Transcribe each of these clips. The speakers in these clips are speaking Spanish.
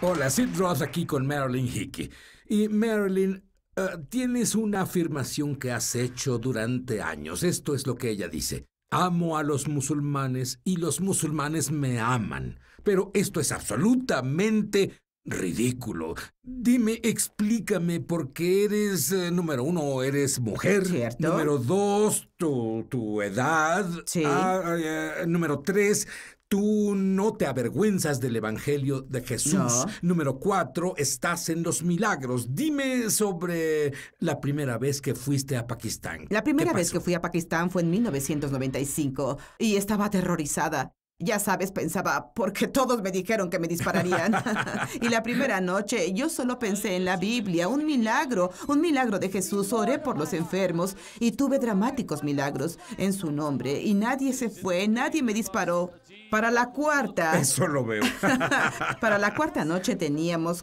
Hola, Sid Roth aquí con Marilyn Hickey. Y Marilyn, eh, tienes una afirmación que has hecho durante años. Esto es lo que ella dice. Amo a los musulmanes y los musulmanes me aman. Pero esto es absolutamente ridículo. Dime, explícame por qué eres, eh, número uno, eres mujer. Número dos, tu, edad. Sí. Ah, eh, número tres, Tú no te avergüenzas del Evangelio de Jesús. Número cuatro, estás en los milagros. Dime sobre la primera vez que fuiste a Pakistán. La primera vez que fui a Pakistán fue en 1995 y estaba aterrorizada. Ya sabes, pensaba, porque todos me dijeron que me dispararían. y la primera noche yo solo pensé en la Biblia, un milagro, un milagro de Jesús. Oré por los enfermos y tuve dramáticos milagros en su nombre. Y nadie se fue, nadie me disparó. Para la cuarta... Eso lo veo. para la cuarta noche teníamos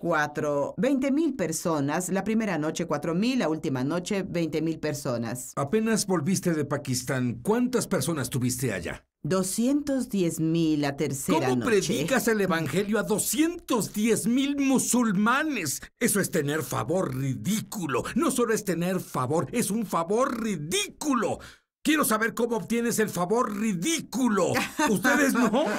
cuatro, veinte mil personas, la primera noche cuatro mil, la última noche veinte mil personas. Apenas volviste de Pakistán, ¿cuántas personas tuviste allá? 210 mil la tercera ¿Cómo predicas el evangelio a 210 mil musulmanes? Eso es tener favor ridículo. No solo es tener favor, es un favor ridículo. Quiero saber cómo obtienes el favor ridículo. ¿Ustedes no?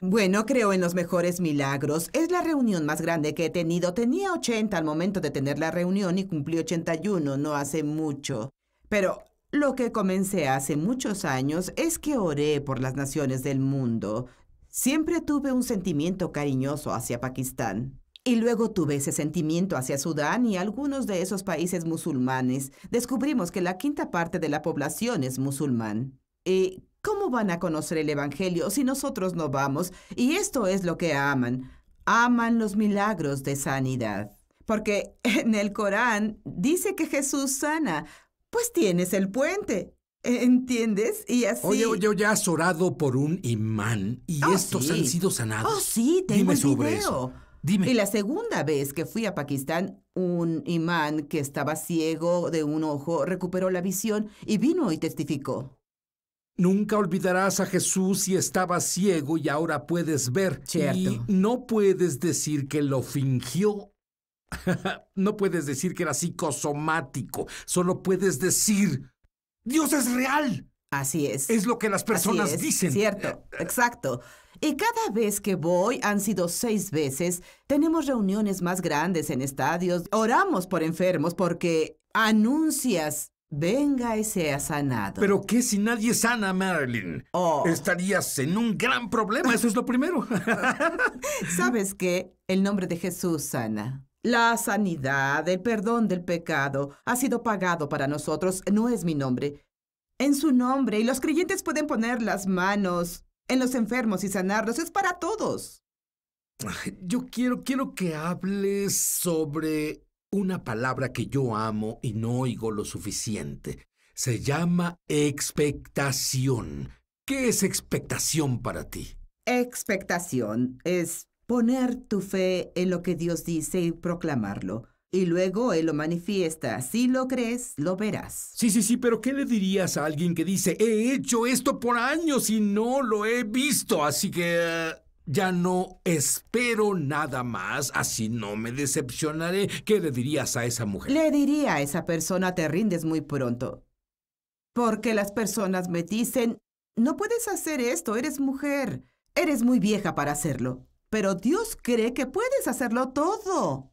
Bueno, creo en los mejores milagros. Es la reunión más grande que he tenido. Tenía 80 al momento de tener la reunión y cumplí 81 no hace mucho. Pero lo que comencé hace muchos años es que oré por las naciones del mundo. Siempre tuve un sentimiento cariñoso hacia Pakistán. Y luego tuve ese sentimiento hacia Sudán y algunos de esos países musulmanes. Descubrimos que la quinta parte de la población es musulmán. Y ¿Cómo van a conocer el Evangelio si nosotros no vamos? Y esto es lo que aman. Aman los milagros de sanidad. Porque en el Corán dice que Jesús sana. Pues tienes el puente. ¿Entiendes? Y así. Oye, oye, oye, has orado por un imán y oh, estos han sido sanados. Oh, sí, tengo Dime Dime. Y la segunda vez que fui a Pakistán, un imán que estaba ciego de un ojo recuperó la visión y vino y testificó. Nunca olvidarás a Jesús si estabas ciego y ahora puedes ver. Cierto. Y no puedes decir que lo fingió. no puedes decir que era psicosomático. Solo puedes decir, Dios es real. Así es. Es lo que las personas dicen. Cierto, exacto. Y cada vez que voy, han sido seis veces, tenemos reuniones más grandes en estadios, oramos por enfermos porque anuncias Venga y sea sanado. ¿Pero qué si nadie sana, Marilyn? Oh. Estarías en un gran problema, eso es lo primero. ¿Sabes qué? El nombre de Jesús sana. La sanidad, el perdón del pecado, ha sido pagado para nosotros, no es mi nombre. En su nombre, y los creyentes pueden poner las manos en los enfermos y sanarlos, es para todos. Yo quiero, quiero que hables sobre una palabra que yo amo y no oigo lo suficiente. Se llama expectación. ¿Qué es expectación para ti? Expectación es poner tu fe en lo que Dios dice y proclamarlo. Y luego Él lo manifiesta. Si lo crees, lo verás. Sí, sí, sí, pero ¿qué le dirías a alguien que dice, he hecho esto por años y no lo he visto? Así que... Ya no espero nada más, así no me decepcionaré. ¿Qué le dirías a esa mujer? Le diría a esa persona, te rindes muy pronto. Porque las personas me dicen, no puedes hacer esto, eres mujer, eres muy vieja para hacerlo. Pero Dios cree que puedes hacerlo todo.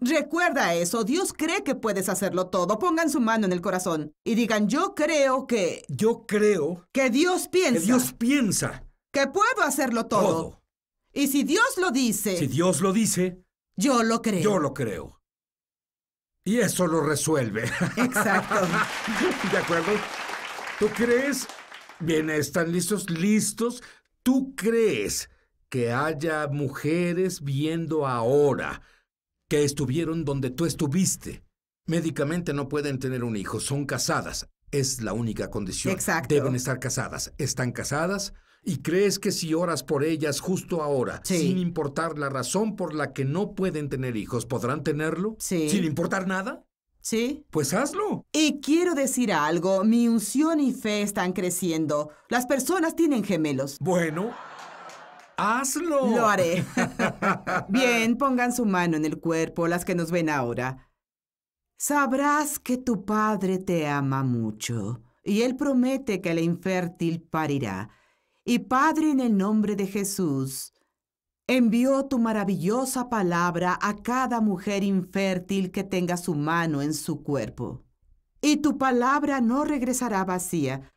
Recuerda eso, Dios cree que puedes hacerlo todo. Pongan su mano en el corazón y digan, yo creo que... Yo creo... Que Dios piensa. Dios piensa. Que puedo hacerlo todo. Y si Dios lo dice... Si Dios lo dice... Yo lo creo. Yo lo creo. Y eso lo resuelve. Exacto. ¿De acuerdo? ¿Tú crees? Bien, ¿están listos? ¿Listos? ¿Tú crees que haya mujeres viendo ahora que estuvieron donde tú estuviste? Médicamente no pueden tener un hijo, son casadas. Es la única condición. Exacto. Deben estar casadas. ¿Están casadas? y crees que si oras por ellas justo ahora, sin importar la razón por la que no pueden tener hijos, ¿podrán tenerlo? Sí. ¿Sin importar nada? Sí. Pues hazlo. Y quiero decir algo, mi unción y fe están creciendo. Las personas tienen gemelos. Bueno, hazlo. Lo haré. Bien, pongan su mano en el cuerpo las que nos ven ahora. Sabrás que tu padre te ama mucho y él promete que la infértil parirá y Padre en el nombre de Jesús, envió tu maravillosa palabra a cada mujer infértil que tenga su mano en su cuerpo. Y tu palabra no regresará vacía,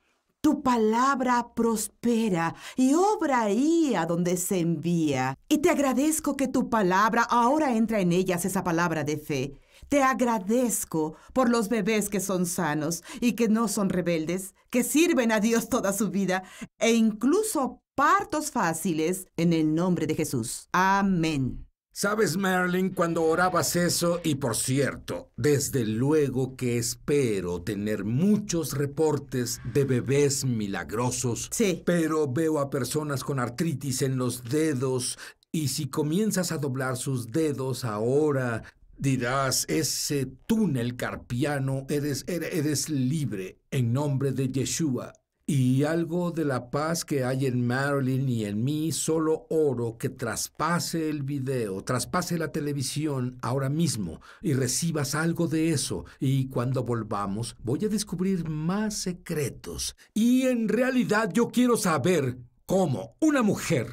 tu palabra prospera y obra ahí a donde se envía. Y te agradezco que tu palabra ahora entra en ellas esa palabra de fe. Te agradezco por los bebés que son sanos y que no son rebeldes, que sirven a Dios toda su vida e incluso partos fáciles en el nombre de Jesús. Amén. Sabes, Merlin, cuando orabas eso, y por cierto, desde luego que espero tener muchos reportes de bebés milagrosos. Sí. Pero veo a personas con artritis en los dedos, y si comienzas a doblar sus dedos ahora, dirás, ese túnel carpiano, eres, eres libre en nombre de Yeshua y algo de la paz que hay en Marilyn y en mí, solo oro que traspase el video, traspase la televisión ahora mismo y recibas algo de eso. Y cuando volvamos voy a descubrir más secretos. Y en realidad yo quiero saber cómo una mujer,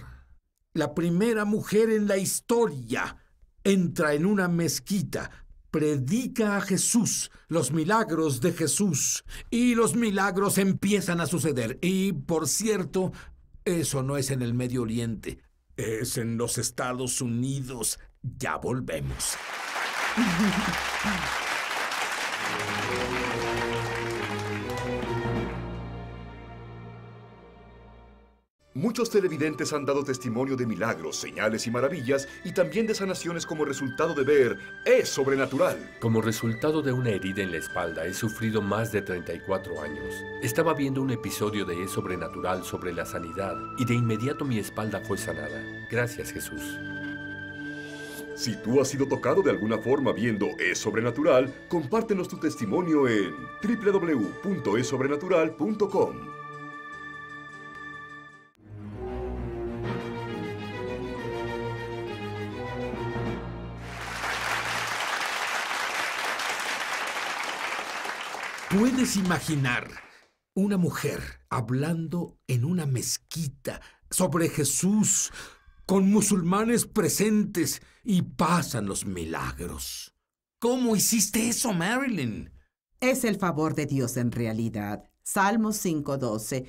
la primera mujer en la historia, entra en una mezquita predica a Jesús, los milagros de Jesús, y los milagros empiezan a suceder. Y por cierto, eso no es en el Medio Oriente, es en los Estados Unidos. Ya volvemos. Muchos televidentes han dado testimonio de milagros, señales y maravillas, y también de sanaciones como resultado de ver es sobrenatural. Como resultado de una herida en la espalda, he sufrido más de 34 años. Estaba viendo un episodio de es sobrenatural sobre la sanidad, y de inmediato mi espalda fue sanada. Gracias, Jesús. Si tú has sido tocado de alguna forma viendo Es Sobrenatural, compártenos tu testimonio en www.esobrenatural.com. puedes imaginar una mujer hablando en una mezquita sobre Jesús con musulmanes presentes y pasan los milagros? ¿Cómo hiciste eso, Marilyn? Es el favor de Dios en realidad. Salmo 5.12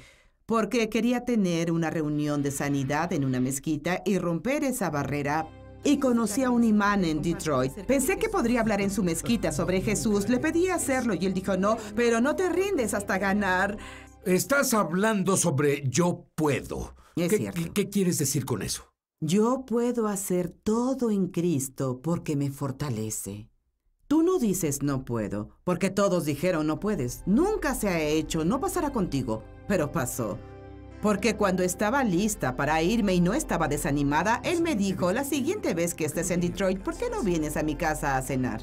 porque quería tener una reunión de sanidad en una mezquita y romper esa barrera y conocí a un imán en Detroit. Pensé que podría hablar en su mezquita sobre Jesús. Le pedí hacerlo y él dijo no, pero no te rindes hasta ganar. Estás hablando sobre yo puedo. Es cierto. ¿Qué quieres decir con eso? Yo puedo hacer todo en Cristo porque me fortalece. Tú no dices no puedo, porque todos dijeron no puedes. Nunca se ha hecho, no pasará contigo, pero pasó porque cuando estaba lista para irme y no estaba desanimada, él me dijo, la siguiente vez que estés en Detroit, ¿por qué no vienes a mi casa a cenar?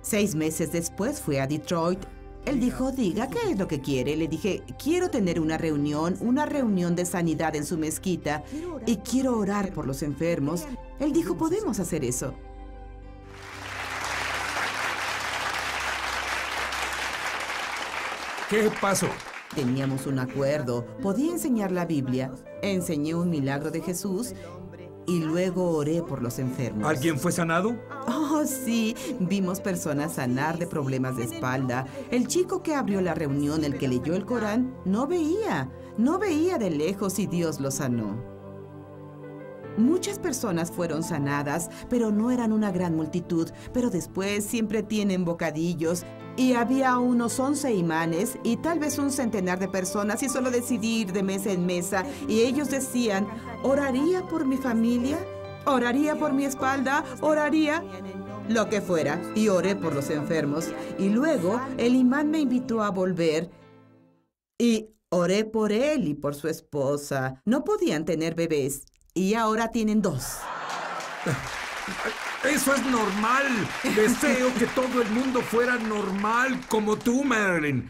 Seis meses después fui a Detroit. Él dijo, diga, ¿qué es lo que quiere? Le dije, quiero tener una reunión, una reunión de sanidad en su mezquita y quiero orar por los enfermos. Él dijo, podemos hacer eso. ¿Qué pasó? Teníamos un acuerdo, podía enseñar la Biblia, enseñé un milagro de Jesús y luego oré por los enfermos. ¿Alguien fue sanado? Oh, sí, vimos personas sanar de problemas de espalda. El chico que abrió la reunión, el que leyó el Corán, no veía, no veía de lejos y Dios lo sanó. Muchas personas fueron sanadas, pero no eran una gran multitud, pero después siempre tienen bocadillos y había unos 11 imanes y tal vez un centenar de personas y solo decidir de mesa en mesa y ellos decían, oraría por mi familia, oraría por mi espalda, oraría lo que fuera y oré por los enfermos y luego el imán me invitó a volver y oré por él y por su esposa. No podían tener bebés y ahora tienen dos. Eso es normal. Deseo que todo el mundo fuera normal como tú, Marilyn.